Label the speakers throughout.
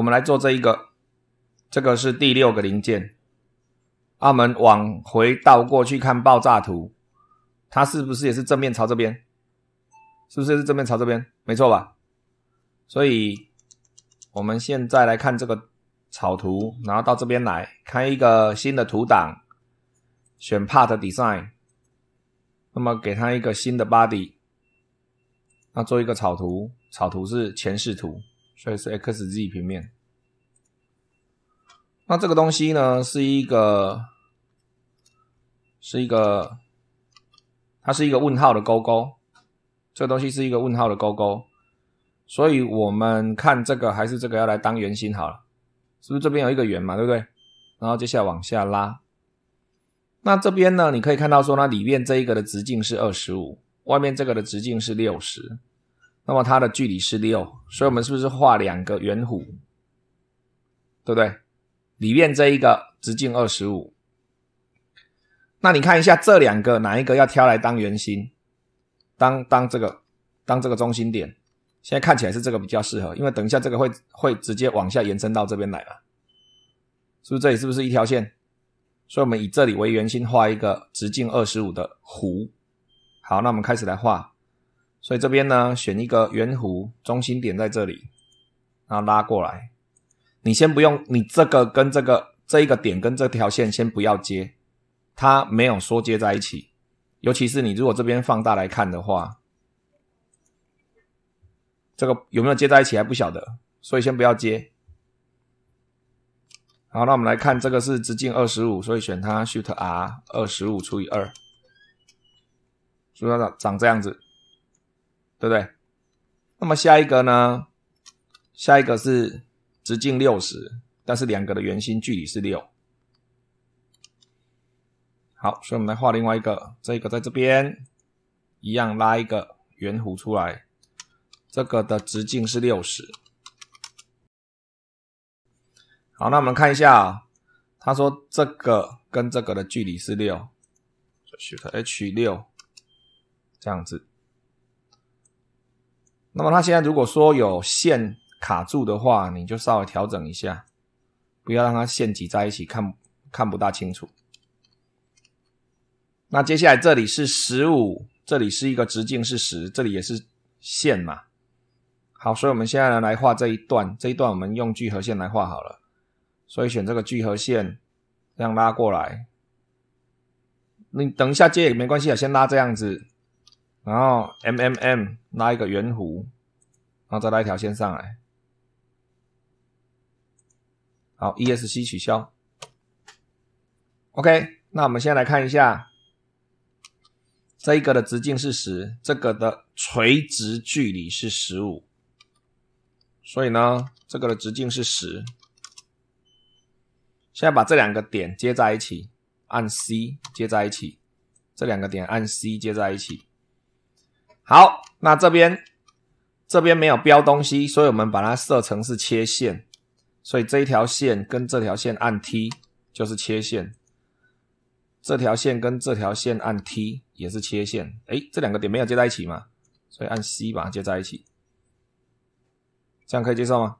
Speaker 1: 我们来做这一个，这个是第六个零件。我们往回倒过去看爆炸图，它是不是也是正面朝这边？是不是是正面朝这边？没错吧？所以我们现在来看这个草图，然后到这边来开一个新的图档，选 Part Design，那么给它一个新的 Body，那做一个草图，草图是前视图，所以是 XZ 平面。那这个东西呢，是一个，是一个，它是一个问号的勾勾，这个东西是一个问号的勾勾，所以我们看这个还是这个要来当圆心好了，是不是这边有一个圆嘛，对不对？然后接下来往下拉，那这边呢，你可以看到说，那里面这一个的直径是二十五，外面这个的直径是六十，那么它的距离是六，所以我们是不是画两个圆弧，对不对？里面这一个直径二十五，那你看一下这两个哪一个要挑来当圆心，当当这个当这个中心点，现在看起来是这个比较适合，因为等一下这个会会直接往下延伸到这边来了，是不是这里是不是一条线？所以我们以这里为圆心画一个直径二十五的弧。好，那我们开始来画，所以这边呢选一个圆弧，中心点在这里，然后拉过来。你先不用，你这个跟这个这一个点跟这条线先不要接，它没有说接在一起。尤其是你如果这边放大来看的话，这个有没有接在一起还不晓得，所以先不要接。好，那我们来看这个是直径二十五，所以选它，shoot r 二十五除以二，所以它长这样子，对不对？那么下一个呢？下一个是。直径六十，但是两个的圆心距离是六。好，所以我们来画另外一个，这个在这边，一样拉一个圆弧出来，这个的直径是六十。好，那我们看一下，他说这个跟这个的距离是六，就选 H 六，这样子。那么他现在如果说有线。卡住的话，你就稍微调整一下，不要让它线挤在一起，看看不大清楚。那接下来这里是十五，这里是一个直径是十，这里也是线嘛。好，所以我们现在呢来画这一段，这一段我们用聚合线来画好了。所以选这个聚合线，这样拉过来。你等一下接也没关系啊，先拉这样子，然后 M M M 拉一个圆弧，然后再拉一条线上来。好，ESC 取消。OK，那我们先来看一下，这一个的直径是十，这个的垂直距离是十五，所以呢，这个的直径是十。现在把这两个点接在一起，按 C 接在一起，这两个点按 C 接在一起。好，那这边这边没有标东西，所以我们把它设成是切线。所以这一条线跟这条线按 T 就是切线，这条线跟这条线按 T 也是切线。哎，这两个点没有接在一起嘛？所以按 C 把它接在一起，这样可以接受吗？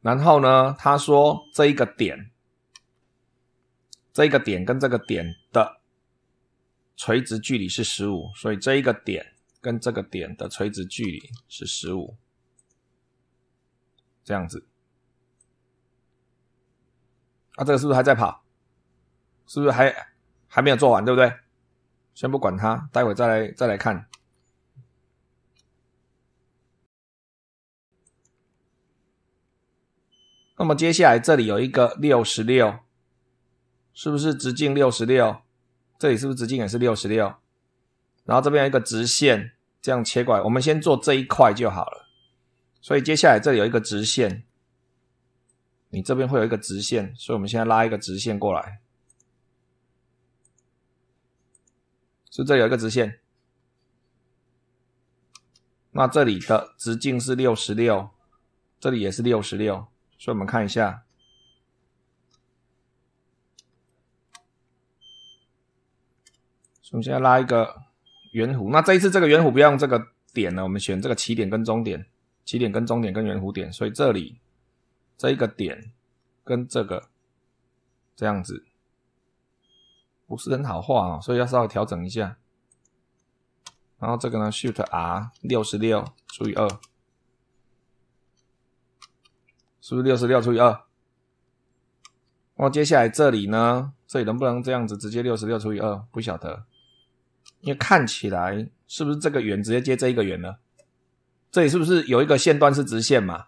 Speaker 1: 然后呢，他说这一个点，这一个点跟这个点的垂直距离是十五，所以这一个点跟这个点的垂直距离是十五。这样子，啊，这个是不是还在跑？是不是还还没有做完，对不对？先不管它，待会再来再来看。那么接下来这里有一个六十六，是不是直径六十六？这里是不是直径也是六十六？然后这边有一个直线，这样切过来，我们先做这一块就好了。所以接下来这里有一个直线，你这边会有一个直线，所以我们现在拉一个直线过来，是这有一个直线，那这里的直径是六十六，这里也是六十六，所以我们看一下，我们现在拉一个圆弧，那这一次这个圆弧不要用这个点呢，我们选这个起点跟终点。起点跟终点跟圆弧点，所以这里这一个点跟这个这样子不是很好画啊，所以要稍微调整一下。然后这个呢，shift r 六十六除以二，是不是六十六除以二？那接下来这里呢，这里能不能这样子直接六十六除以二？不晓得，因为看起来是不是这个圆直接接这一个圆呢？这里是不是有一个线段是直线嘛？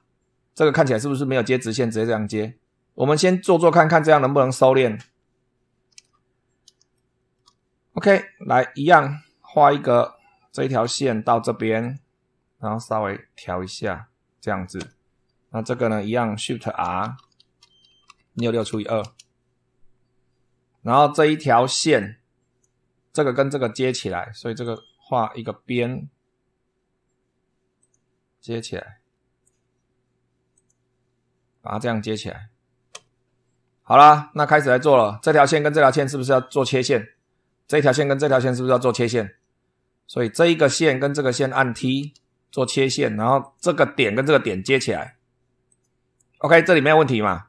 Speaker 1: 这个看起来是不是没有接直线，直接这样接？我们先做做看看，这样能不能收敛？OK，来一样画一个这一条线到这边，然后稍微调一下这样子。那这个呢，一样 Shift R，六六除以二，然后这一条线，这个跟这个接起来，所以这个画一个边。接起来，把它这样接起来。好啦，那开始来做了。这条线跟这条线是不是要做切线？这条线跟这条线是不是要做切线？所以这一个线跟这个线按 T 做切线，然后这个点跟这个点接起来。OK，这里没有问题嘛？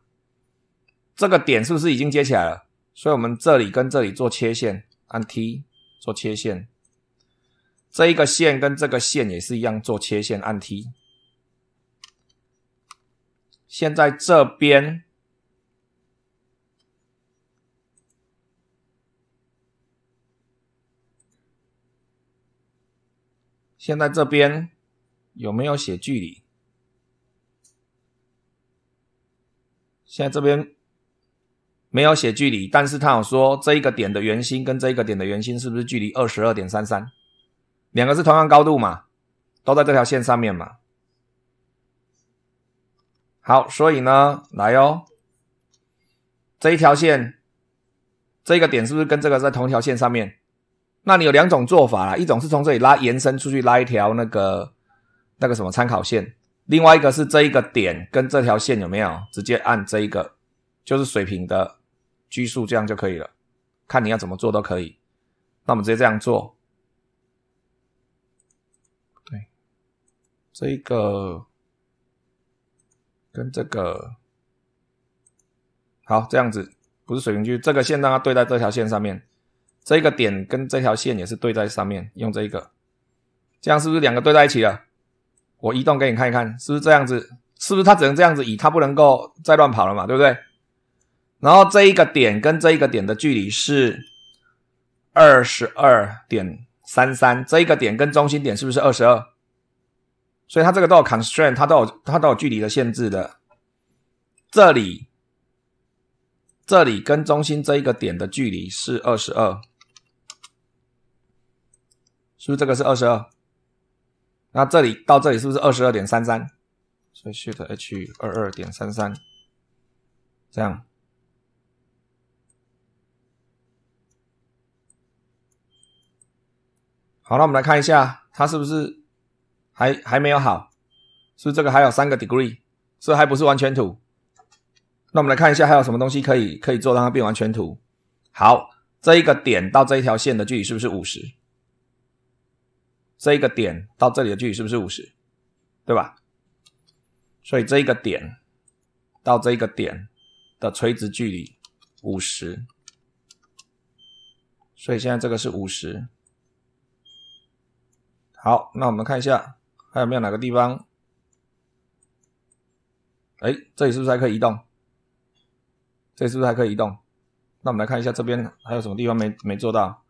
Speaker 1: 这个点是不是已经接起来了？所以我们这里跟这里做切线，按 T 做切线。这一个线跟这个线也是一样做切线，按 T。现在这边，现在这边有没有写距离？现在这边没有写距离，但是他有说这一个点的圆心跟这一个点的圆心是不是距离二十二点三三？两个是同样高度嘛，都在这条线上面嘛。好，所以呢，来哟，这一条线，这个点是不是跟这个在同一条线上面？那你有两种做法啦，一种是从这里拉延伸出去拉一条那个那个什么参考线，另外一个是这一个点跟这条线有没有直接按这一个就是水平的拘束，这样就可以了。看你要怎么做都可以。那我们直接这样做。这一个跟这个好这样子，不是水平距，这个线让它对在这条线上面，这一个点跟这条线也是对在上面，用这一个，这样是不是两个对在一起了？我移动给你看一看，是不是这样子？是不是它只能这样子移，它不能够再乱跑了嘛，对不对？然后这一个点跟这一个点的距离是二十二点三三，这一个点跟中心点是不是二十二？所以它这个都有 constraint，它都有它都有距离的限制的。这里，这里跟中心这一个点的距离是二十二，是不是这个是二十二？那这里到这里是不是二十二点三三？所以 s h i f t H 二二点三三，这样。好了，我们来看一下它是不是。还还没有好，是这个还有三个 degree，是还不是完全图？那我们来看一下还有什么东西可以可以做让它变完全图。好，这一个点到这一条线的距离是不是五十？这一个点到这里的距离是不是五十？对吧？所以这一个点到这一个点的垂直距离五十，所以现在这个是五十。好，那我们看一下。还有没有哪个地方？哎，这里是不是还可以移动？这里是不是还可以移动？那我们来看一下这边还有什么地方没没做到？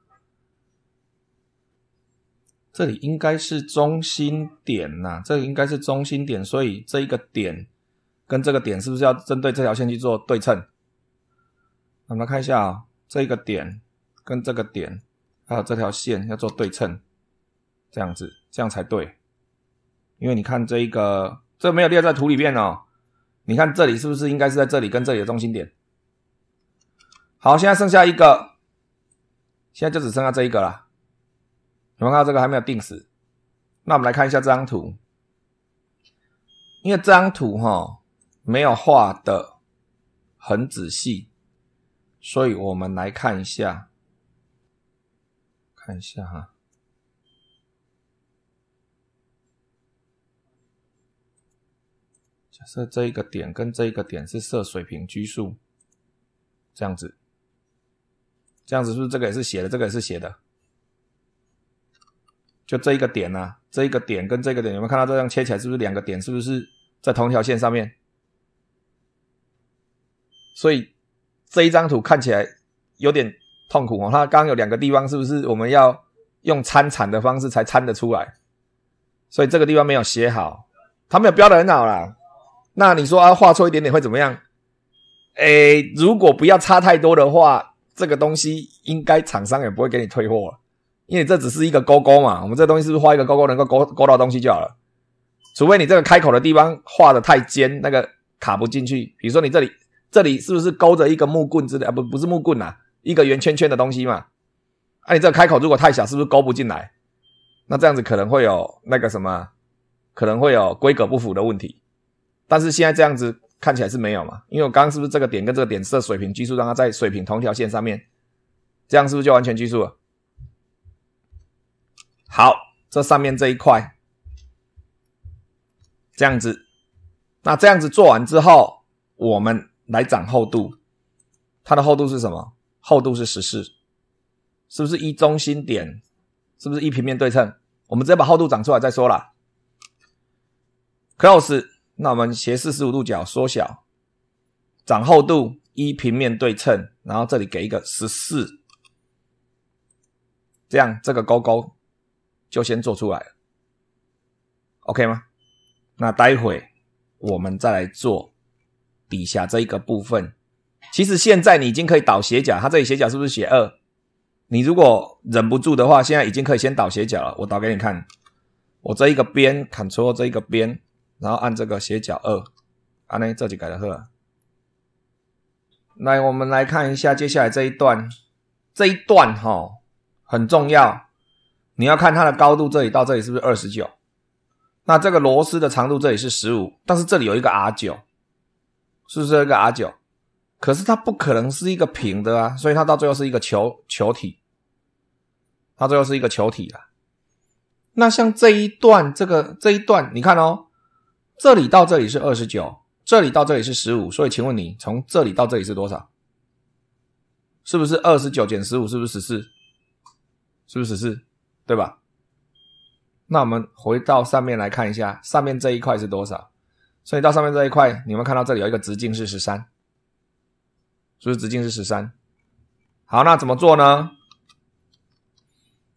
Speaker 1: 这里应该是中心点呐，这应该是中心点，所以这一个点跟这个点是不是要针对这条线去做对称？我们来看一下啊，这个点跟这个点还有这条线要做对称，这样子这样才对。因为你看这一个，这没有列在图里面哦。你看这里是不是应该是在这里跟这里的中心点？好，现在剩下一个，现在就只剩下这一个了。没们看这个还没有定死。那我们来看一下这张图，因为这张图哈没有画的很仔细，所以我们来看一下，看一下哈。设这一个点跟这一个点是设水平拘束，这样子，这样子是不是这个也是斜的，这个也是斜的？就这一个点呢，这一个点跟这个点有没有看到这样切起来是不是两个点是不是在同一条线上面？所以这一张图看起来有点痛苦哦。它刚有两个地方是不是我们要用参产的方式才参得出来？所以这个地方没有写好，它没有标的很好啦。那你说啊，画错一点点会怎么样？哎，如果不要差太多的话，这个东西应该厂商也不会给你退货了，因为这只是一个勾勾嘛。我们这东西是不是画一个勾勾，能够勾勾到东西就好了？除非你这个开口的地方画的太尖，那个卡不进去。比如说你这里这里是不是勾着一个木棍之类啊？不不是木棍呐，一个圆圈圈的东西嘛。啊，你这个开口如果太小，是不是勾不进来？那这样子可能会有那个什么，可能会有规格不符的问题。但是现在这样子看起来是没有嘛？因为我刚刚是不是这个点跟这个点是水平基数，让它在水平同条线上面，这样是不是就完全记住了？好，这上面这一块这样子，那这样子做完之后，我们来长厚度，它的厚度是什么？厚度是十四，是不是一中心点？是不是一平面对称？我们直接把厚度长出来再说了。Close。那我们斜四十五度角缩小，长厚度一平面对称，然后这里给一个十四，这样这个勾勾就先做出来了，OK 吗？那待会我们再来做底下这一个部分。其实现在你已经可以倒斜角，它这里斜角是不是斜二？你如果忍不住的话，现在已经可以先倒斜角了。我倒给你看，我这一个边砍 l 这一个边。然后按这个斜角二，啊那这就改了呵。来，我们来看一下接下来这一段，这一段哈很重要。你要看它的高度，这里到这里是不是二十九？那这个螺丝的长度这里是十五，但是这里有一个 R 九，是不是一个 R 九？可是它不可能是一个平的啊，所以它到最后是一个球球体。它最后是一个球体了。那像这一段这个这一段，你看哦。这里到这里是二十九，这里到这里是十五，所以请问你从这里到这里是多少？是不是二十九减十五？是不是十四？是不是十四？对吧？那我们回到上面来看一下，上面这一块是多少？所以到上面这一块，你们看到这里有一个直径是十三，是不是直径是十三？好，那怎么做呢？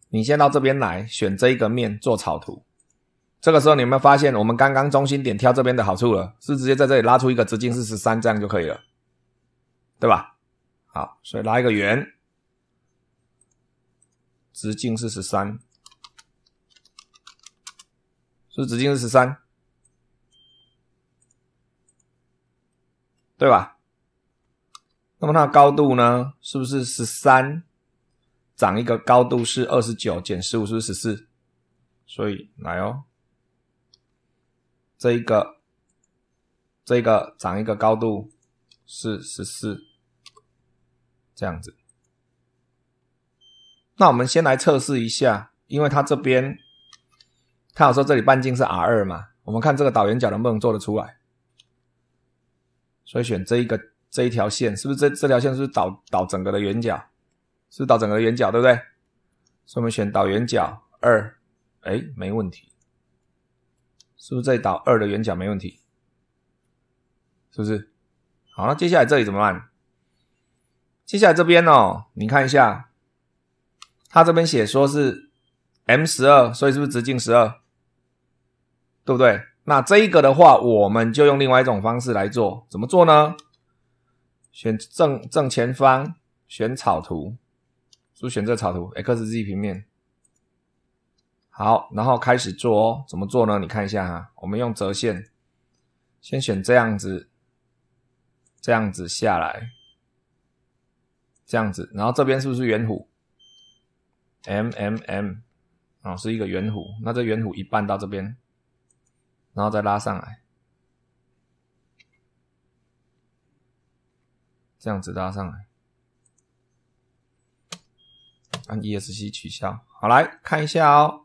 Speaker 1: 你先到这边来，选这一个面做草图。这个时候，你们发现我们刚刚中心点挑这边的好处了，是直接在这里拉出一个直径是十三，这样就可以了，对吧？好，所以拉一个圆，直径是十三，是直径是十三，对吧？那么它的高度呢，是不是十三？长一个高度是二十九减十五，是不是十四？所以来哦。这一个，这一个涨一个高度是十四，这样子。那我们先来测试一下，因为它这边，它有说这里半径是 r 二嘛，我们看这个导圆角能不能做得出来。所以选这一个这一条线，是不是这这条线是导导整个的圆角，是导整个的圆角，对不对？所以我们选导圆角二，哎，没问题。是不是再导二的圆角没问题？是不是？好了，接下来这里怎么办？接下来这边呢？你看一下，它这边写说是 M 十二，所以是不是直径十二？对不对？那这一个的话，我们就用另外一种方式来做，怎么做呢？选正正前方，选草图，是不是选择草图 XZ 平面。好，然后开始做哦，怎么做呢？你看一下哈，我们用折线，先选这样子，这样子下来，这样子，然后这边是不是圆弧？M M M，啊，是一个圆弧。那这圆弧一半到这边，然后再拉上来，这样子拉上来。按 E S C 取消。好，来看一下哦。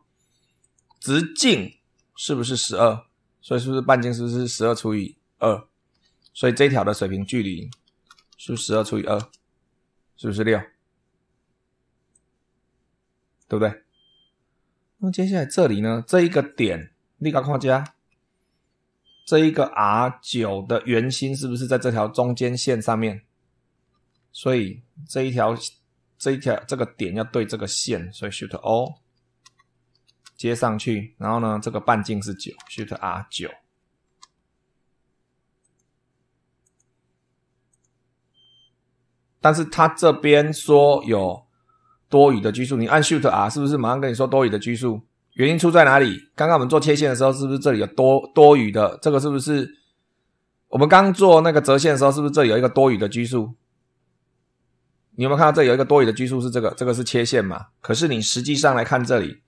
Speaker 1: 直径是不是十二？所以是不是半径是不是十二除以二？所以这条的水平距离是十二除以二，是不是六？对不对？那么接下来这里呢？这一个点，立刻框加。这一个 R 九的圆心是不是在这条中间线上面？所以这一条，这一条，这个点要对这个线，所以 shoot O。接上去，然后呢，这个半径是九，shoot r 九。但是它这边说有多余的拘束，你按 shoot r 是不是马上跟你说多余的拘束？原因出在哪里？刚刚我们做切线的时候，是不是这里有多多余的？这个是不是我们刚做那个折线的时候，是不是这里有一个多余的拘束？你有没有看到这有一个多余的拘束？是这个，这个是切线嘛？可是你实际上来看这里。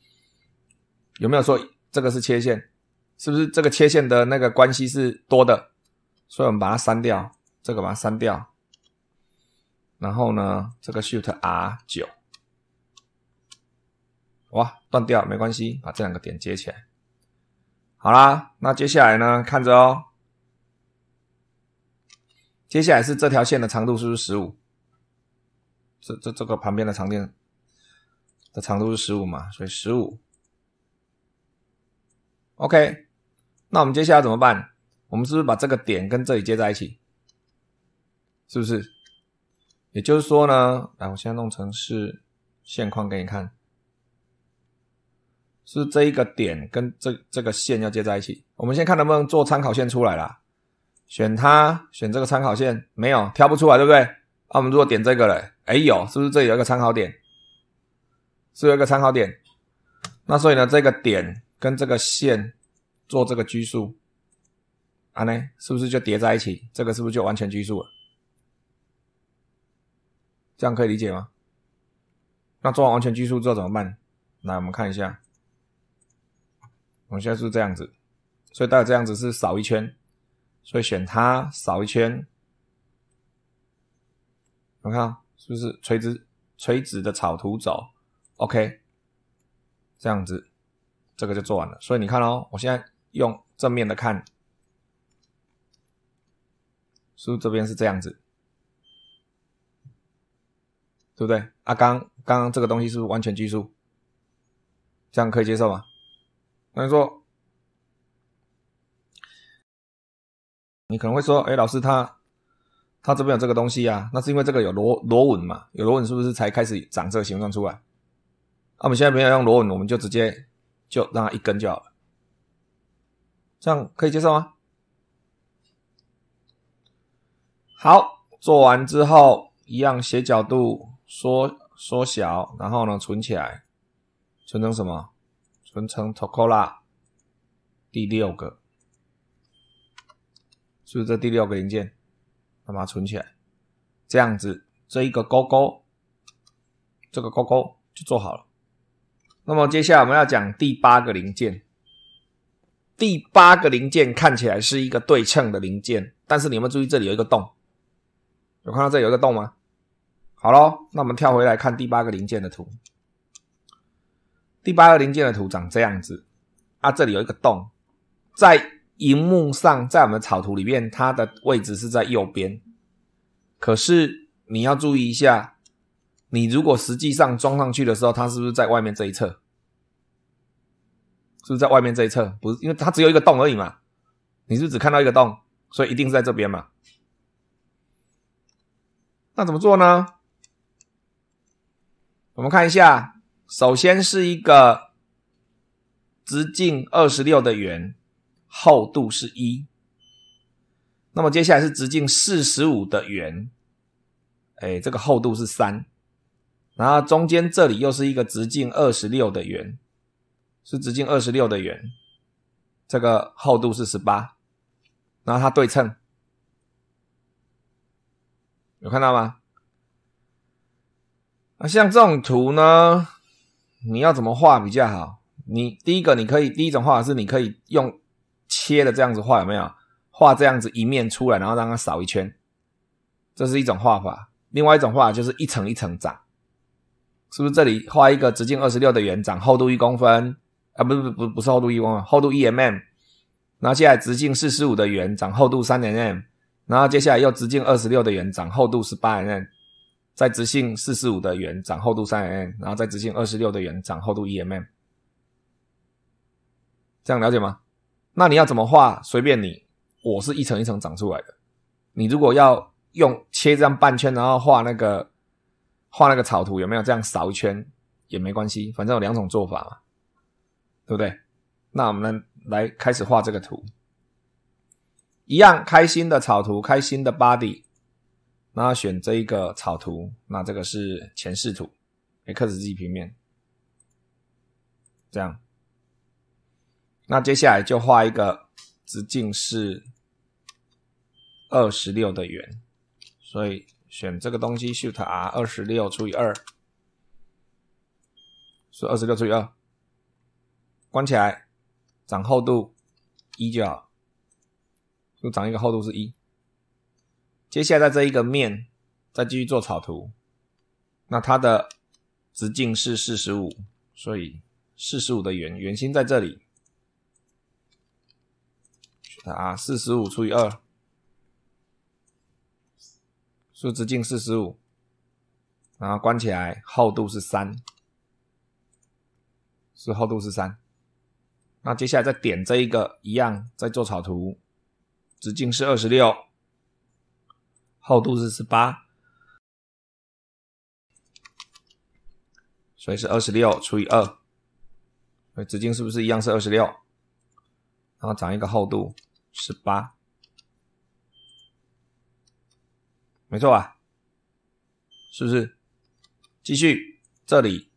Speaker 1: 有没有说这个是切线？是不是这个切线的那个关系是多的？所以我们把它删掉，这个把它删掉。然后呢，这个 shoot R 九，哇，断掉没关系，把这两个点接起来。好啦，那接下来呢，看着哦。接下来是这条线的长度是不是十五？这这这个旁边的长线的长度是十五嘛？所以十五。OK，那我们接下来怎么办？我们是不是把这个点跟这里接在一起？是不是？也就是说呢，来，我现在弄成是线框给你看，是这一个点跟这这个线要接在一起。我们先看能不能做参考线出来了。选它，选这个参考线，没有，挑不出来，对不对？啊，我们如果点这个嘞，哎有，是不是这里有一个参考点？是有一个参考点。那所以呢，这个点。跟这个线做这个拘束，啊呢，是不是就叠在一起？这个是不是就完全拘束了？这样可以理解吗？那做完完全拘束之后怎么办？来，我们看一下，我们现在是这样子，所以大概这样子是扫一圈，所以选它扫一圈。我看，是不是垂直垂直的草图走？OK，这样子。这个就做完了，所以你看哦，我现在用正面的看，是不是这边是这样子，对不对？阿刚，刚刚这个东西是不是完全拘数？这样可以接受吗？那你说，你可能会说，哎，老师，他他这边有这个东西啊，那是因为这个有螺螺纹嘛？有螺纹是不是才开始长这个形状出来？啊，我们现在没有用螺纹，我们就直接。就让它一根就好了，这样可以接受吗？好，做完之后，一样斜角度缩缩小，然后呢，存起来，存成什么？存成 t o k o l a 第六个，是不是这第六个零件？把它存起来，这样子，这一个勾勾，这个勾勾就做好了。那么接下来我们要讲第八个零件。第八个零件看起来是一个对称的零件，但是你们注意这里有一个洞。有看到这有一个洞吗？好咯，那我们跳回来看第八个零件的图。第八个零件的图长这样子，啊，这里有一个洞，在荧幕上，在我们草图里面，它的位置是在右边。可是你要注意一下。你如果实际上装上去的时候，它是不是在外面这一侧？是不是在外面这一侧？不是，因为它只有一个洞而已嘛。你是只看到一个洞，所以一定是在这边嘛。那怎么做呢？我们看一下，首先是一个直径二十六的圆，厚度是一。那么接下来是直径四十五的圆，哎，这个厚度是三。然后中间这里又是一个直径二十六的圆，是直径二十六的圆，这个厚度是十八，然后它对称，有看到吗？那像这种图呢，你要怎么画比较好？你第一个你可以第一种画是你可以用切的这样子画，有没有？画这样子一面出来，然后让它扫一圈，这是一种画法。另外一种画就是一层一层长。是不是这里画一个直径二十六的圆，长厚度一公分？啊，不是，不，不，不是厚度一公，分，厚度一 mm。然后现在直径四十五的圆，长厚度三点 mm。然后接下来又直径二十六的圆，长厚度十八 mm。再直径四十五的圆，长厚度三点 mm。然后再直径二十六的圆，长厚度一 mm。这样了解吗？那你要怎么画，随便你。我是一层一层长出来的。你如果要用切这样半圈，然后画那个。画那个草图有没有这样扫一圈也没关系，反正有两种做法嘛，对不对？那我们来开始画这个图，一样开心的草图，开心的 body。那选这一个草图，那这个是前视图，xz 平面，这样。那接下来就画一个直径是二十六的圆，所以。选这个东西，shoot r 二十六除以二，是二十六除以二，关起来，长厚度一就好，就长一个厚度是一。接下来这一个面，再继续做草图。那它的直径是四十五，所以四十五的圆，圆心在这里，shoot r 四十五除以二。就直径四十五，然后关起来，厚度是三，是厚度是三。那接下来再点这一个，一样再做草图，直径是二十六，厚度是十八，所以是二十六除以二，所以直径是不是一样是二十六？然后长一个厚度十八。没错吧？是不是？继续这里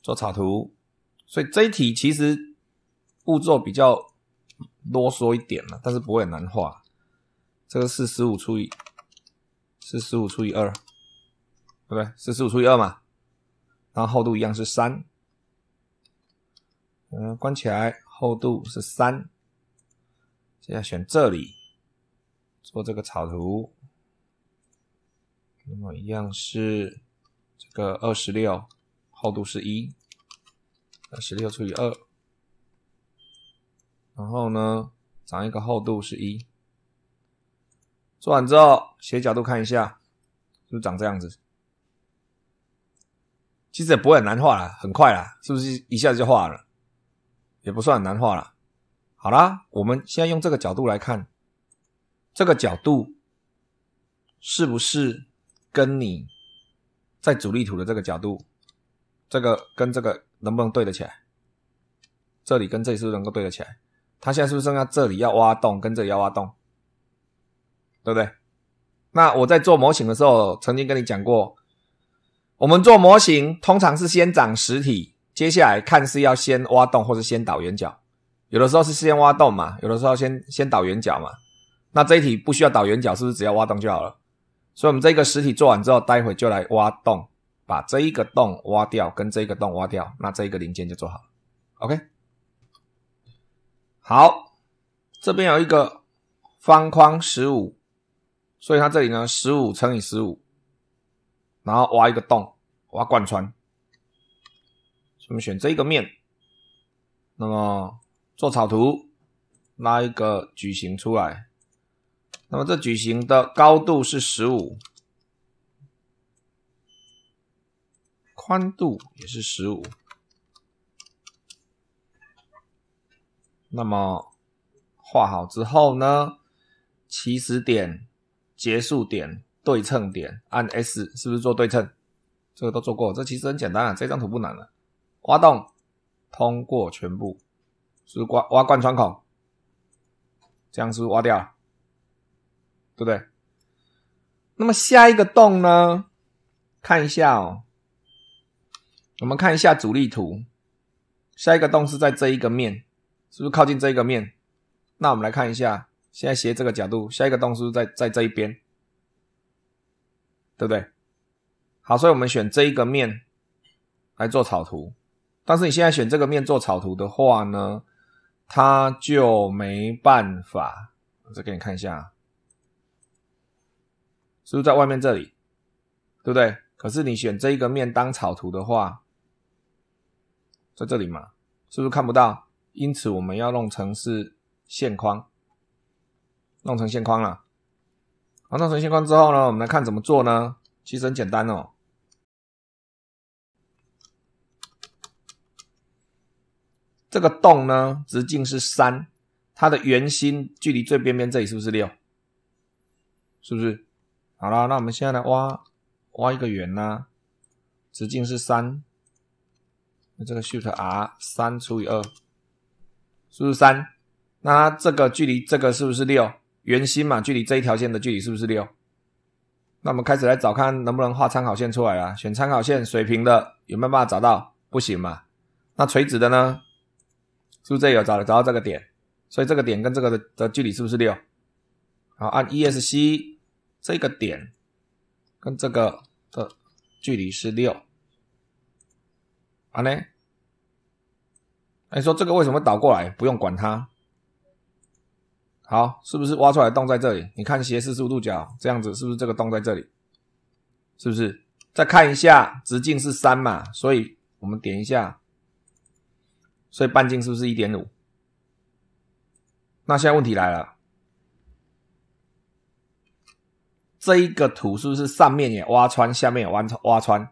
Speaker 1: 做草图，所以这一题其实步骤比较啰嗦一点了，但是不会难画。这个是十五除以是十五除以二，对不对？是十五除以二嘛？然后厚度一样是三，嗯，关起来，厚度是三，现在选这里做这个草图。那么一样是这个二十六，厚度是一，二十六除以二，然后呢长一个厚度是一，做完之后斜角度看一下，就长这样子。其实也不会很难画了，很快啦，是不是一下子就画了？也不算很难画了。好啦，我们现在用这个角度来看，这个角度是不是？跟你在主力图的这个角度，这个跟这个能不能对得起来？这里跟这里是不是能够对得起来？它现在是不是正在这里要挖洞，跟这里要挖洞，对不对？那我在做模型的时候，曾经跟你讲过，我们做模型通常是先长实体，接下来看是要先挖洞或是先倒圆角，有的时候是先挖洞嘛，有的时候先先倒圆角嘛。那这一题不需要倒圆角，是不是只要挖洞就好了？所以，我们这个实体做完之后，待会就来挖洞，把这一个洞挖掉，跟这一个洞挖掉，那这一个零件就做好。OK，好，这边有一个方框十五，所以它这里呢十五乘以十五，然后挖一个洞，挖贯穿。我们选这一个面，那么做草图，拉一个矩形出来。那么这矩形的高度是十五，宽度也是十五。那么画好之后呢，起始点、结束点、对称点，按 S 是不是做对称？这个都做过，这其实很简单啊，这张图不难的。挖洞，通过全部，是挖挖贯穿孔，这样是不是挖掉了？对不对？那么下一个洞呢？看一下哦，我们看一下主力图，下一个洞是在这一个面，是不是靠近这一个面？那我们来看一下，现在斜这个角度，下一个洞是不是在在这一边？对不对？好，所以我们选这一个面来做草图，但是你现在选这个面做草图的话呢，它就没办法。我再给你看一下。是不是在外面这里，对不对？可是你选这一个面当草图的话，在这里嘛，是不是看不到？因此我们要弄成是线框，弄成线框了。好，弄成线框之后呢，我们来看怎么做呢？其实很简单哦。这个洞呢，直径是三，它的圆心距离最边边这里是不是六？是不是？好了，那我们现在来挖挖一个圆呐，直径是三，那这个 shift r 三除以二，输入三。那这个距离这个是不是六？圆心嘛，距离这一条线的距离是不是六？那我们开始来找看能不能画参考线出来啊？选参考线水平的有没有办法找到？不行嘛。那垂直的呢？是不是这有找找到这个点？所以这个点跟这个的距离是不是六？好，按 E S C。这个点跟这个的距离是六，啊呢？哎，说这个为什么倒过来？不用管它，好，是不是挖出来洞在这里？你看斜四十五度角，这样子是不是这个洞在这里？是不是？再看一下，直径是三嘛，所以我们点一下，所以半径是不是一点五？那现在问题来了。这一个图是不是上面也挖穿，下面也挖穿？挖穿，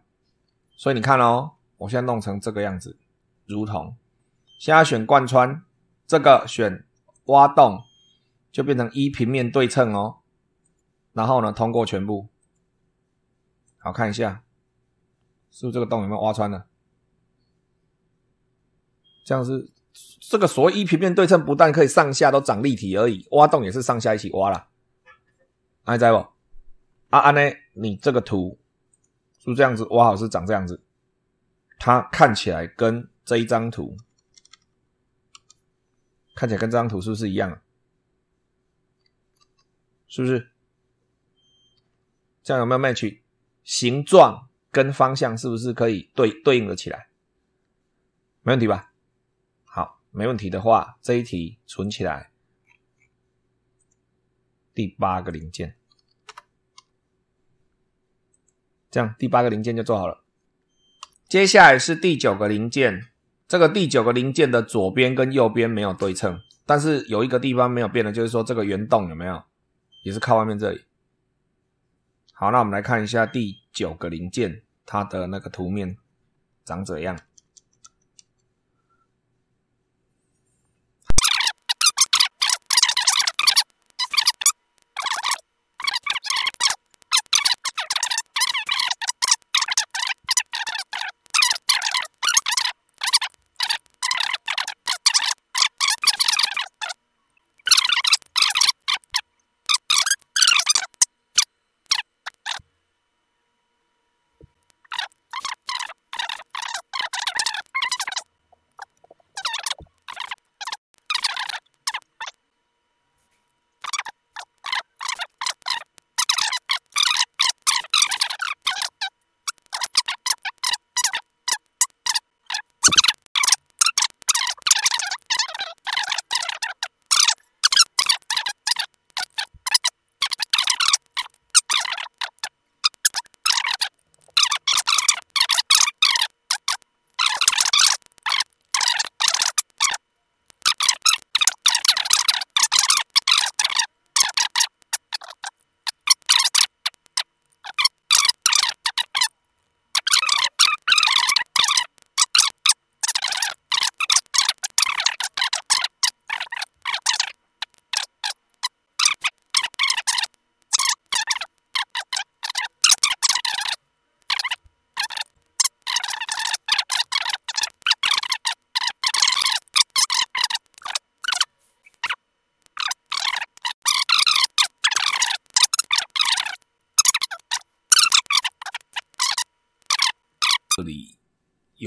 Speaker 1: 所以你看哦，我现在弄成这个样子，如同现在选贯穿，这个选挖洞，就变成一平面对称哦。然后呢，通过全部，好看一下，是不是这个洞有没有挖穿呢？这样是这个，所谓一平面对称不但可以上下都长立体而已，挖洞也是上下一起挖了，还在不？啊啊呢！你这个图是是这样子，我好是长这样子。它看起来跟这一张图看起来跟这张图是不是一样啊？是不是？这样有没有 match？形状跟方向是不是可以对对应了起来？没问题吧？好，没问题的话，这一题存起来。第八个零件。这样，第八个零件就做好了。接下来是第九个零件，这个第九个零件的左边跟右边没有对称，但是有一个地方没有变的，就是说这个圆洞有没有，也是靠外面这里。好，那我们来看一下第九个零件它的那个图面长怎样。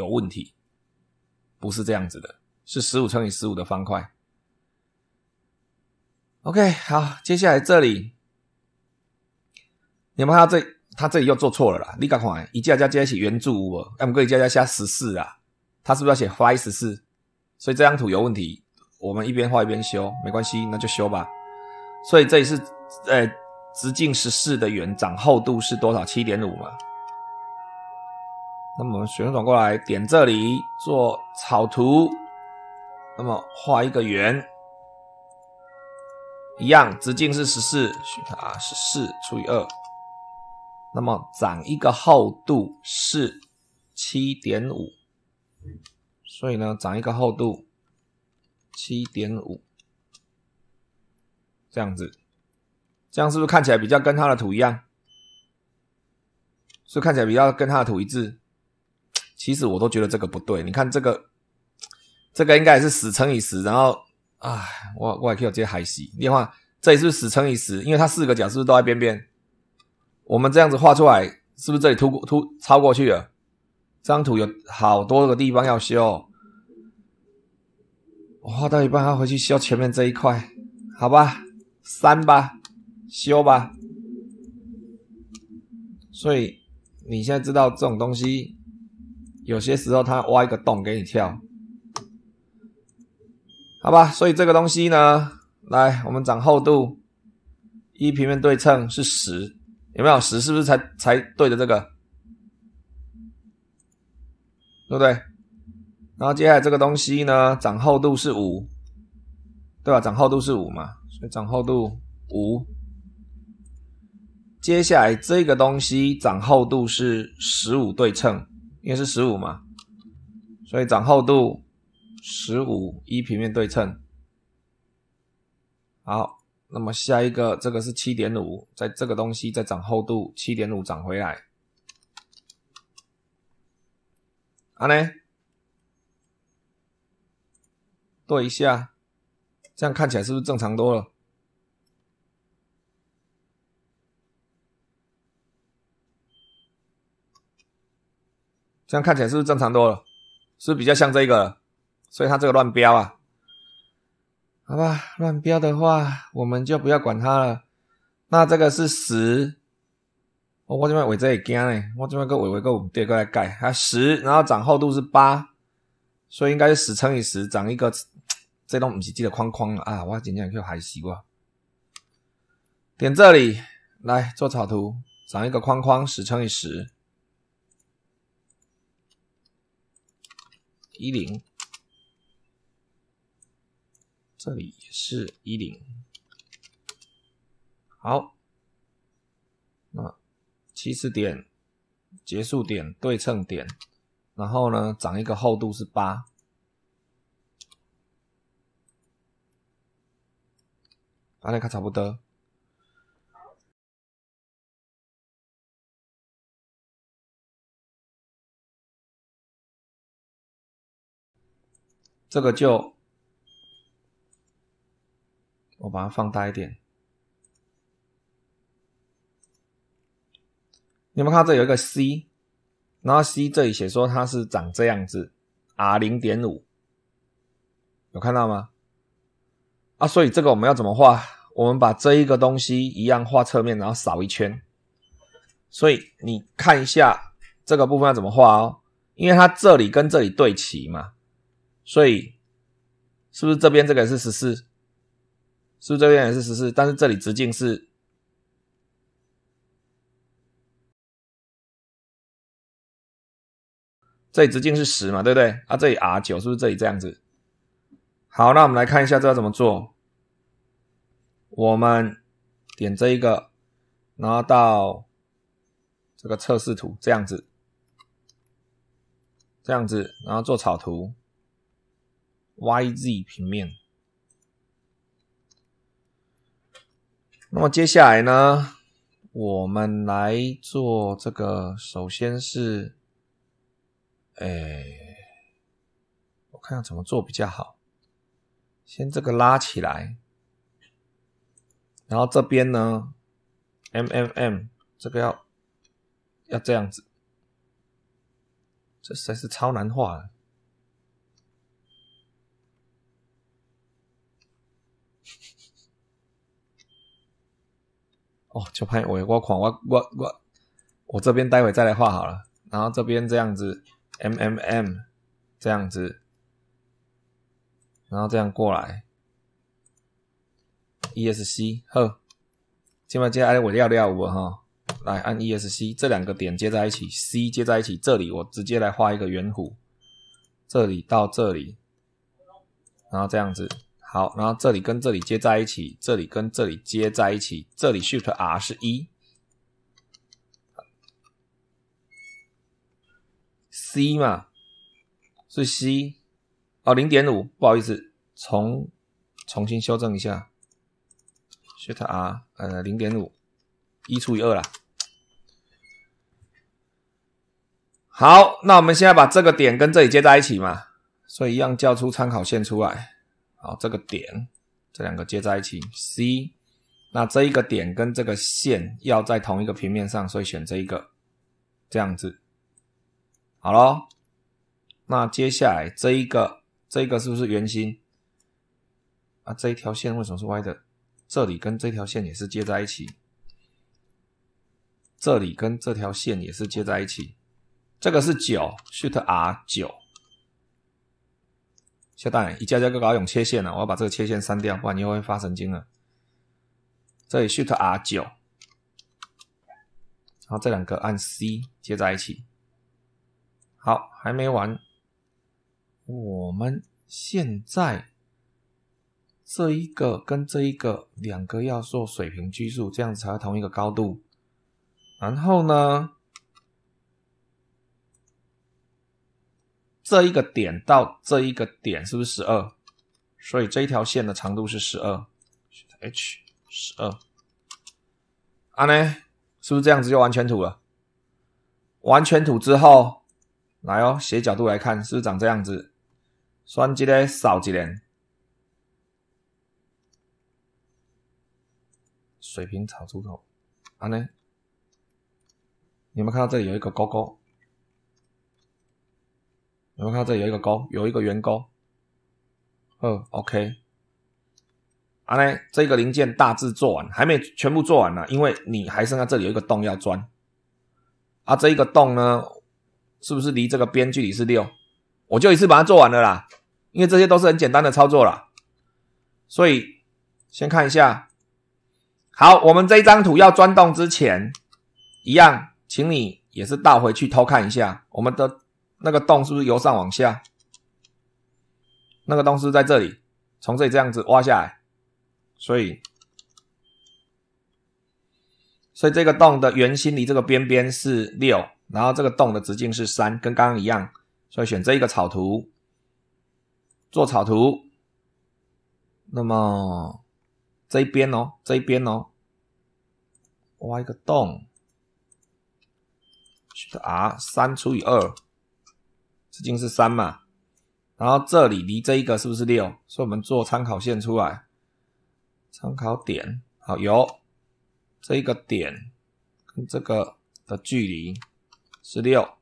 Speaker 1: 有问题，不是这样子的，是十五乘以十五的方块。OK，好，接下来这里，你们看这，他这里又做错了啦。你赶快，一加加加一起圆柱哦 m 可以加加加十四啊，他是不是要写 Y 十四？所以这张图有问题，我们一边画一边修，没关系，那就修吧。所以这里是，呃，直径十四的圆，长厚度是多少？七点五嘛。那么旋转过来，点这里做草图，那么画一个圆，一样，直径是十四，啊，十四除以二，那么长一个厚度是七点五，所以呢，长一个厚度七点五，这样子，这样是不是看起来比较跟它的图一样？是看起来比较跟它的图一致？其实我都觉得这个不对。你看这个，这个应该也是十乘以十。然后，哎，我我还可以有接海星。另外，这里是十乘以十，因为它四个角是不是都在边边？我们这样子画出来，是不是这里突突超过去了？这张图有好多个地方要修。我画到一半，要回去修前面这一块，好吧？删吧，修吧。所以你现在知道这种东西。有些时候他挖一个洞给你跳，好吧？所以这个东西呢，来我们长厚度，一平面对称是十，有没有十？是不是才才对的这个，对不对？然后接下来这个东西呢，涨厚度是五，对吧？涨厚度是五嘛？所以涨厚度五，接下来这个东西涨厚度是十五对称。应该是十五嘛，所以涨厚度十五一平面对称。好，那么下一个这个是七点五，在这个东西再涨厚度七点五涨回来。啊呢？对一下，这样看起来是不是正常多了？这样看起来是不是正常多了？是不是比较像这个？所以它这个乱标啊，好吧，乱标的话我们就不要管它了。那这个是十，我这边尾这也惊呢，我这边个尾尾个五对过来改，啊十，然后长厚度是八，所以应该是十乘以十，长一个，这都唔是记得框框了啊，我今天就还习惯。点这里来做草图，长一个框框，十乘以十。一零，这里也是一零，好，那么起始点、结束点、对称点，然后呢，长一个厚度是八，大家看差不多。这个就，我把它放大一点，你们看这有一个 C，然后 C 这里写说它是长这样子，R 零点五，有看到吗？啊，所以这个我们要怎么画？我们把这一个东西一样画侧面，然后扫一圈。所以你看一下这个部分要怎么画哦，因为它这里跟这里对齐嘛。所以，是不是这边这个是十四？是不是这边也是十四？但是这里直径是，这里直径是十嘛，对不对？啊，这里 r 九，是不是这里这样子？好，那我们来看一下这要怎么做。我们点这一个，然后到这个测试图，这样子，这样子，然后做草图。YZ 平面。那么接下来呢，我们来做这个。首先是，哎，我看下怎么做比较好。先这个拉起来，然后这边呢，MMM，这个要要这样子，这实在是超难画的。哦，就拍我我狂我我我我这边待会再来画好了，然后这边这样子，mmm 这样子，然后这样过来，esc 呵，今晚接下来我要要我哈，来按 esc 这两个点接在一起，c 接在一起，这里我直接来画一个圆弧，这里到这里，然后这样子。好，然后这里跟这里接在一起，这里跟这里接在一起，这里 Shift r 是一，c 嘛，是 c，哦，零点五，不好意思，重重新修正一下，f 的 r，呃，零点五，一除以二了。好，那我们现在把这个点跟这里接在一起嘛，所以一样叫出参考线出来。好，这个点，这两个接在一起。C，那这一个点跟这个线要在同一个平面上，所以选这一个，这样子。好了，那接下来这一个，这一个是不是圆心？啊，这一条线为什么是歪的？这里跟这条线也是接在一起，这里跟这条线也是接在一起。这个是九，shoot R 九。下蛋，一加加个搞永切线了，我要把这个切线删掉，不然你又会发神经了。这里 shift r 九，然后这两个按 c 接在一起。好，还没完，我们现在这一个跟这一个两个要做水平拘束，这样才同一个高度。然后呢？这一个点到这一个点是不是十二？所以这一条线的长度是十二，h 十二。啊呢，是不是这样子就完全土了？完全土之后，来哦，斜角度来看是不是长这样子？算几咧？少几咧？水平草出头。啊呢？有没有看到这里有一个勾勾？我们看，这有一个勾，有一个圆勾。嗯，OK。啊，呢，这个零件大致做完，还没全部做完了，因为你还剩下这里有一个洞要钻。啊，这一个洞呢，是不是离这个边距离是六？我就一次把它做完了啦，因为这些都是很简单的操作啦。所以，先看一下。好，我们这一张图要钻洞之前，一样，请你也是倒回去偷看一下我们的。那个洞是不是由上往下？那个洞是在这里，从这里这样子挖下来，所以，所以这个洞的圆心离这个边边是六，然后这个洞的直径是三，跟刚刚一样，所以选这一个草图，做草图。那么这一边哦，这一边哦，挖一个洞，它 r 三除以二。直径是三嘛，然后这里离这一个是不是六？所以我们做参考线出来，参考点好有这一个点跟这个的距离是六，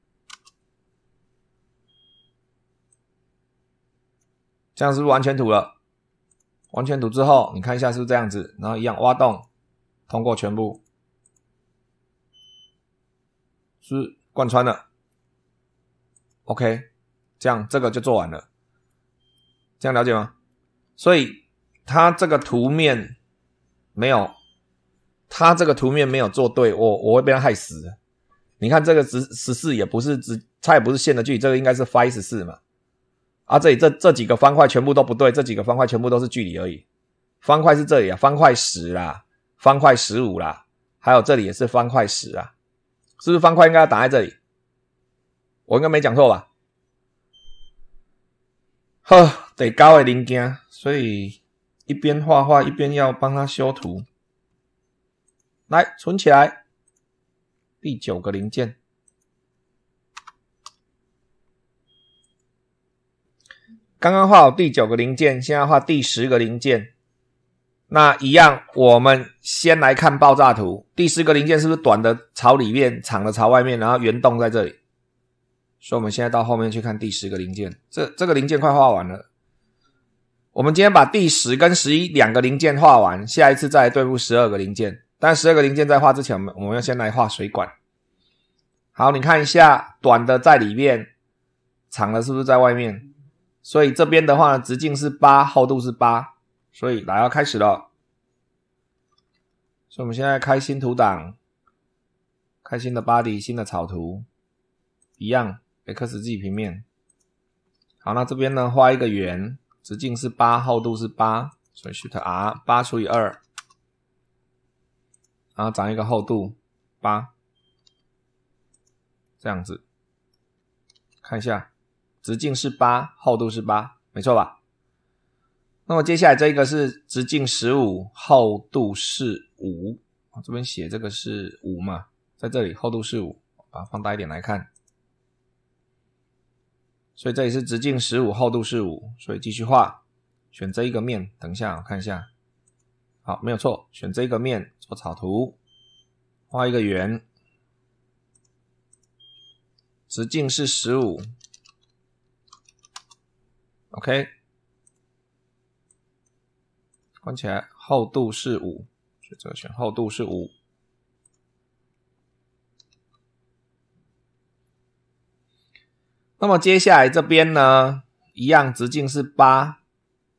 Speaker 1: 这样是不是完全堵了？完全堵之后，你看一下是不是这样子，然后一样挖洞，通过全部是贯穿的。OK，这样这个就做完了，这样了解吗？所以他这个图面没有，他这个图面没有做对，我我会被他害死。你看这个十十四也不是直，它也不是线的距离，这个应该是 phi 十四嘛。啊，这里这这几个方块全部都不对，这几个方块全部都是距离而已。方块是这里啊，方块十啦，方块十五啦，还有这里也是方块十啊，是不是方块应该要打在这里？我应该没讲错吧？呵，得高的零件，所以一边画画一边要帮他修图。来，存起来。第九个零件，刚刚画好第九个零件，现在画第十个零件。那一样，我们先来看爆炸图。第十个零件是不是短的朝里面，长的朝外面，然后圆洞在这里？所以我们现在到后面去看第十个零件，这这个零件快画完了。我们今天把第十跟十一两个零件画完，下一次再来对付十二个零件。但十二个零件在画之前，我们我们要先来画水管。好，你看一下，短的在里面，长的是不是在外面？所以这边的话，直径是八，厚度是八。所以来要开始了。所以我们现在开新图档，开心的 body，新的草图，一样。xz 平面，好，那这边呢，画一个圆，直径是八，厚度是八，所以是要 r 八除以二，然后长一个厚度八，这样子，看一下，直径是八，厚度是八，没错吧？那么接下来这个是直径十五，厚度是五，这边写这个是五嘛？在这里厚度是五，啊，放大一点来看。所以这里是直径十五，厚度是五，所以继续画，选这一个面。等一下，我看一下，好，没有错，选这一个面做草图，画一个圆，直径是十五，OK，关起来，厚度是五，选择选厚度是五。那么接下来这边呢，一样直径是八，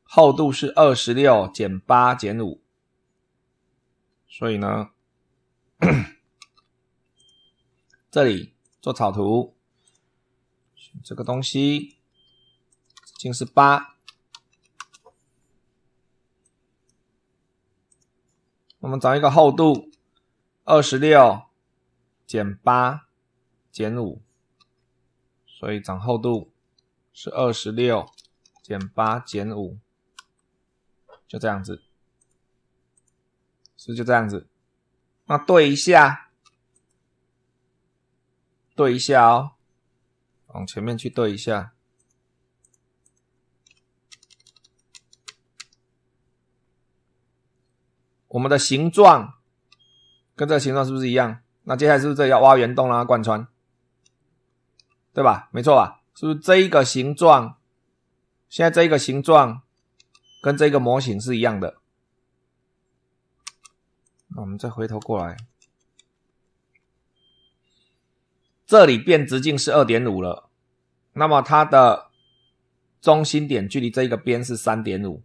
Speaker 1: 厚度是二十六减八减五，所以呢，这里做草图，这个东西直径是八，我们找一个厚度二十六减八减五。所以长厚度是二十六减八减五，就这样子，是就这样子。那对一下，对一下哦，往前面去对一下。我们的形状跟这个形状是不是一样？那接下来是不是这要挖圆洞啦，贯穿？对吧？没错吧？是不是这一个形状？现在这一个形状跟这个模型是一样的。那我们再回头过来，这里变直径是二点五了。那么它的中心点距离这一个边是三点五。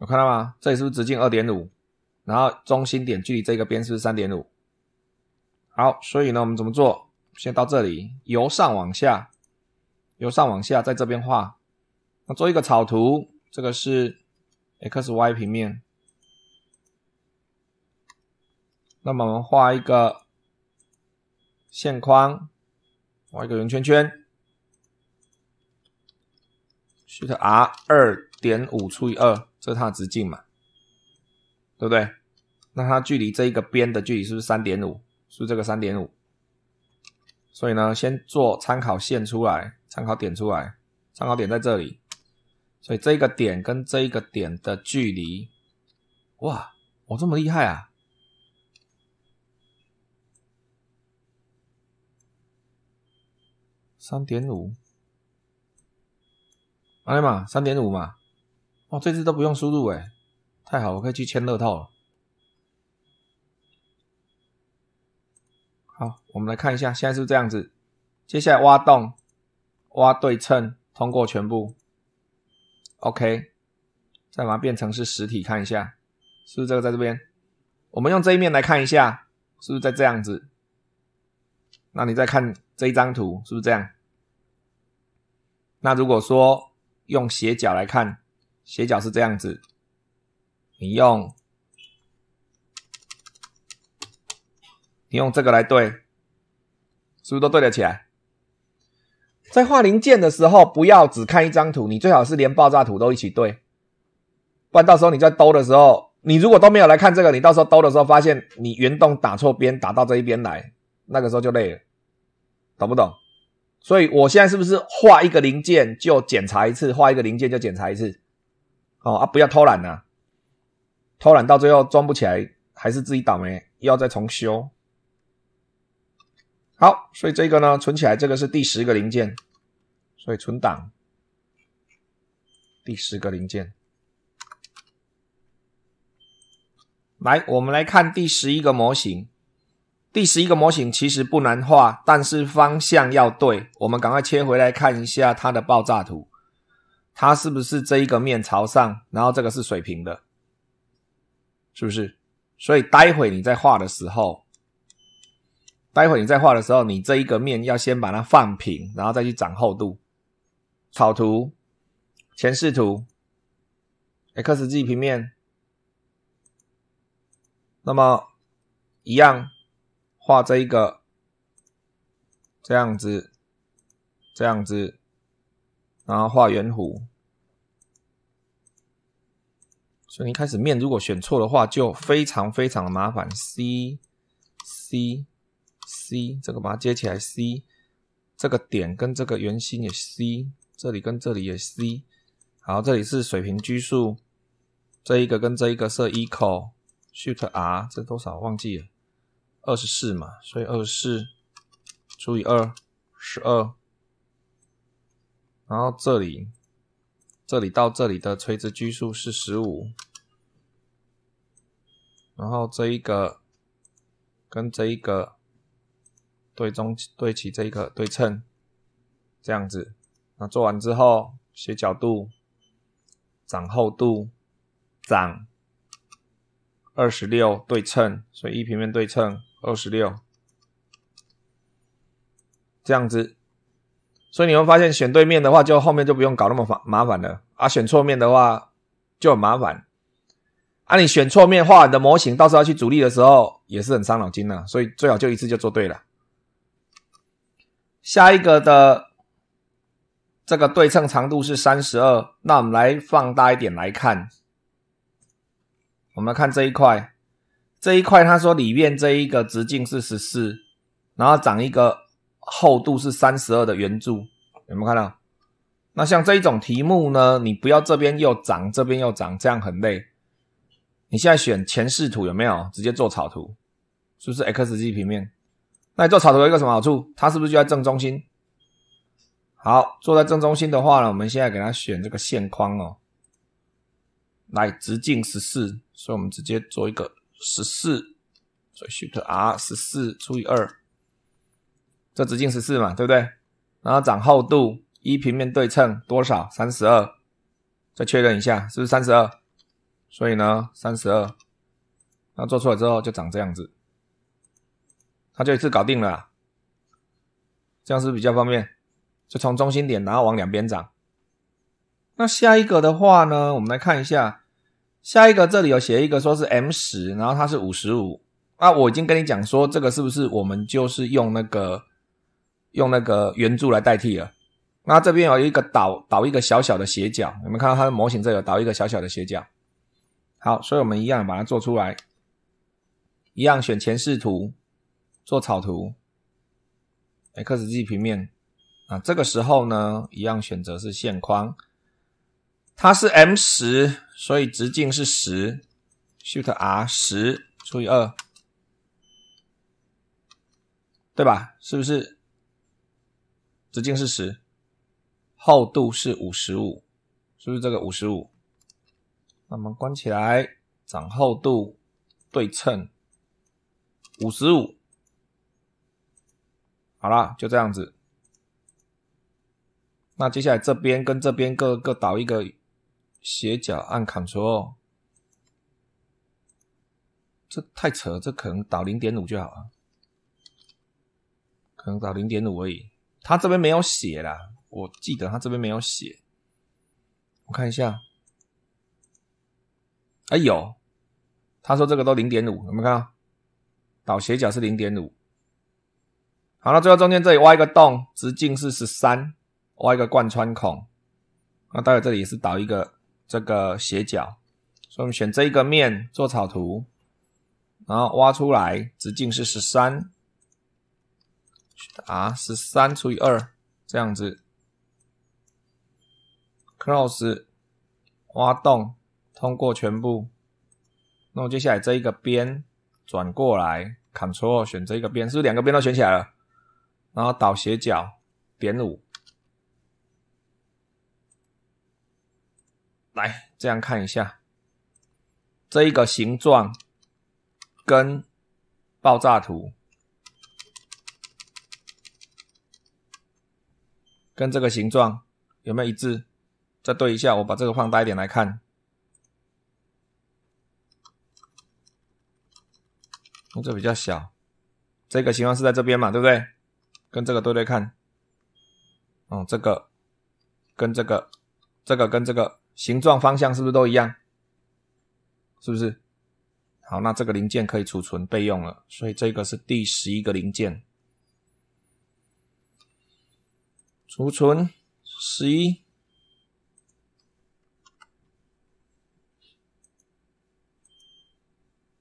Speaker 1: 看到吗？这里是不是直径二点五？然后中心点距离这个边是不是三点五？好，所以呢，我们怎么做？先到这里，由上往下，由上往下，在这边画。那做一个草图，这个是 x y 平面。那么我们画一个线框，画一个圆圈圈，是的 r 二点五除以二，这是它的直径嘛？对不对？那它距离这一个边的距离是不是三点五？是这个三点五，所以呢，先做参考线出来，参考点出来，参考点在这里，所以这个点跟这一个点的距离，哇，我这么厉害啊，三点五，呀嘛，三点五嘛，哦，这次都不用输入哎，太好，我可以去签乐透了。好，我们来看一下，现在是不是这样子？接下来挖洞，挖对称，通过全部。OK，再把它变成是实体，看一下，是不是这个在这边？我们用这一面来看一下，是不是在这样子？那你再看这一张图，是不是这样？那如果说用斜角来看，斜角是这样子，你用。你用这个来对，是不是都对得起来？在画零件的时候，不要只看一张图，你最好是连爆炸图都一起对，不然到时候你在兜的时候，你如果都没有来看这个，你到时候兜的时候发现你圆洞打错边，打到这一边来，那个时候就累了，懂不懂？所以我现在是不是画一个零件就检查一次，画一个零件就检查一次？哦啊，不要偷懒呐，偷懒到最后装不起来，还是自己倒霉，又要再重修。好，所以这个呢存起来，这个是第十个零件，所以存档。第十个零件，来，我们来看第十一个模型。第十一个模型其实不难画，但是方向要对。我们赶快切回来看一下它的爆炸图，它是不是这一个面朝上，然后这个是水平的，是不是？所以待会你在画的时候。待会你在画的时候，你这一个面要先把它放平，然后再去长厚度。草图、前视图、x g 平面，那么一样画这一个这样子，这样子，然后画圆弧。所以你开始面如果选错的话，就非常非常的麻烦。C C。C，这个把它接起来。C，这个点跟这个圆心也 C，这里跟这里也 C。好，这里是水平拘束，这一个跟这一个设 equal，shoot r 这多少忘记了？二十四嘛，所以二十四除以二，十二。然后这里，这里到这里的垂直拘束是十五，然后这一个跟这一个。对中对齐这一个对称，这样子。那做完之后，斜角度，长厚度，长二十六对称，所以一平面对称二十六，这样子。所以你会发现选对面的话，就后面就不用搞那么烦麻烦了啊。选错面的话就很麻烦啊。你选错面画你的模型，到时候去主力的时候也是很伤脑筋的，所以最好就一次就做对了。下一个的这个对称长度是三十二，那我们来放大一点来看。我们看这一块，这一块他说里面这一个直径是十四，然后长一个厚度是三十二的圆柱，有没有看到？那像这一种题目呢，你不要这边又长，这边又长，这样很累。你现在选前视图有没有？直接做草图，是不是 xz 平面？那做草图有一个什么好处？它是不是就在正中心？好，坐在正中心的话呢，我们现在给它选这个线框哦。来，直径十四，所以我们直接做一个十四，所以选个 R 十四除以二，这直径十四嘛，对不对？然后长厚度一平面对称多少？三十二，再确认一下是不是三十二？所以呢，三十二，那做出来之后就长这样子。他就一次搞定了，这样是不是比较方便？就从中心点，然后往两边长。那下一个的话呢，我们来看一下，下一个这里有写一个说是 M 十，然后它是五十五。啊，我已经跟你讲说，这个是不是我们就是用那个用那个圆柱来代替了？那这边有一个倒倒一个小小的斜角，你们看到它的模型这有倒一个小小的斜角。好，所以我们一样把它做出来，一样选前视图。做草图，XZ 平面啊，这个时候呢，一样选择是线框，它是 M 十，所以直径是十，Shift R 十除以二，对吧？是不是？直径是十，厚度是五十五，是不是这个五十五？那么关起来，长厚度，对称，五十五。好了，就这样子。那接下来这边跟这边各各导一个斜角，按 Ctrl。这太扯，这可能导零点五就好了，可能导零点五而已。他这边没有写啦，我记得他这边没有写。我看一下，哎有，他说这个都零点五，有没有看？导斜角是零点五。好了，最后中间这里挖一个洞，直径是十三，挖一个贯穿孔。那待会这里也是导一个这个斜角，所以我们选这一个面做草图，然后挖出来，直径是十三，啊，十三除以二这样子。Close，挖洞，通过全部。那我接下来这一个边转过来，Ctrl 选这一个边，是不是两个边都选起来了？然后倒斜角，点五。来，这样看一下，这一个形状跟爆炸图跟这个形状有没有一致？再对一下，我把这个放大一点来看，这比较小。这个形状是在这边嘛，对不对？跟这个对对看，嗯，这个跟这个，这个跟这个形状方向是不是都一样？是不是？好，那这个零件可以储存备用了，所以这个是第十一个零件，储存十一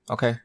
Speaker 2: ，OK。